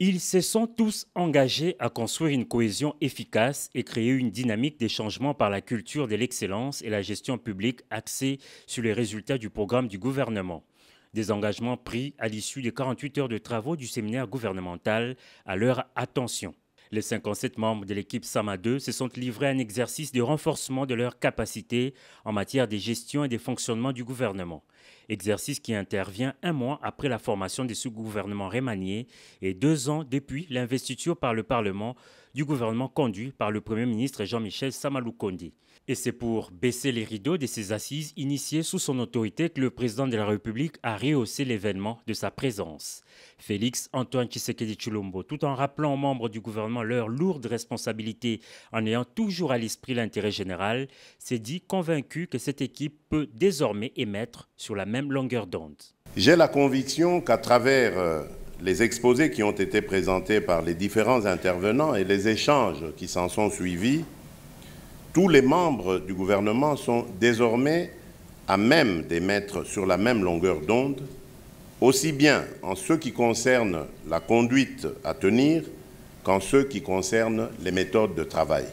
Ils se sont tous engagés à construire une cohésion efficace et créer une dynamique des changements par la culture de l'excellence et la gestion publique axée sur les résultats du programme du gouvernement des engagements pris à l'issue des 48 heures de travaux du séminaire gouvernemental à leur attention. Les 57 membres de l'équipe SAMA 2 se sont livrés à un exercice de renforcement de leurs capacités en matière de gestion et de fonctionnement du gouvernement. Exercice qui intervient un mois après la formation des sous-gouvernements rémaniés et deux ans depuis l'investiture par le Parlement du gouvernement conduit par le Premier ministre Jean-Michel Samaloukondi. Et c'est pour baisser les rideaux de ces assises initiées sous son autorité que le président de la République a rehaussé l'événement de sa présence. Félix Antoine Tshisekedi Chulombo, tout en rappelant aux membres du gouvernement leur lourde responsabilité en ayant toujours à l'esprit l'intérêt général, s'est dit convaincu que cette équipe peut désormais émettre sur la même longueur d'onde. J'ai la conviction qu'à travers euh, les exposés qui ont été présentés par les différents intervenants et les échanges qui s'en sont suivis, tous les membres du gouvernement sont désormais à même d'émettre sur la même longueur d'onde, aussi bien en ce qui concerne la conduite à tenir qu'en ce qui concerne les méthodes de travail.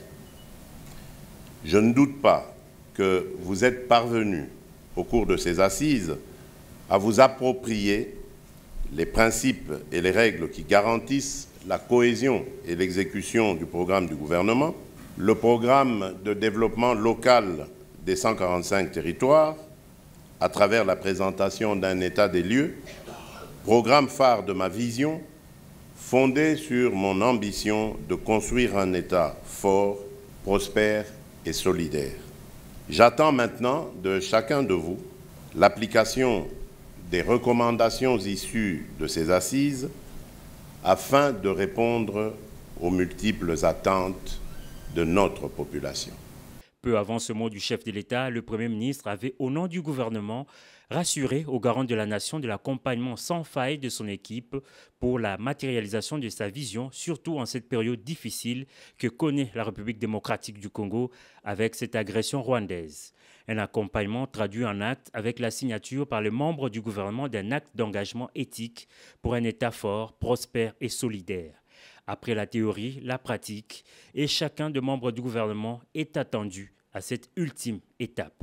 Je ne doute pas que vous êtes parvenus, au cours de ces assises, à vous approprier les principes et les règles qui garantissent la cohésion et l'exécution du programme du gouvernement, le programme de développement local des 145 territoires à travers la présentation d'un état des lieux, programme phare de ma vision fondée sur mon ambition de construire un État fort, prospère et solidaire. J'attends maintenant de chacun de vous l'application des recommandations issues de ces assises afin de répondre aux multiples attentes de notre population. Peu avant ce mot du chef de l'État, le Premier ministre avait, au nom du gouvernement, rassuré au garant de la nation de l'accompagnement sans faille de son équipe pour la matérialisation de sa vision, surtout en cette période difficile que connaît la République démocratique du Congo avec cette agression rwandaise. Un accompagnement traduit en acte avec la signature par les membres du gouvernement d'un acte d'engagement éthique pour un État fort, prospère et solidaire. Après la théorie, la pratique, et chacun des membres du gouvernement est attendu à cette ultime étape.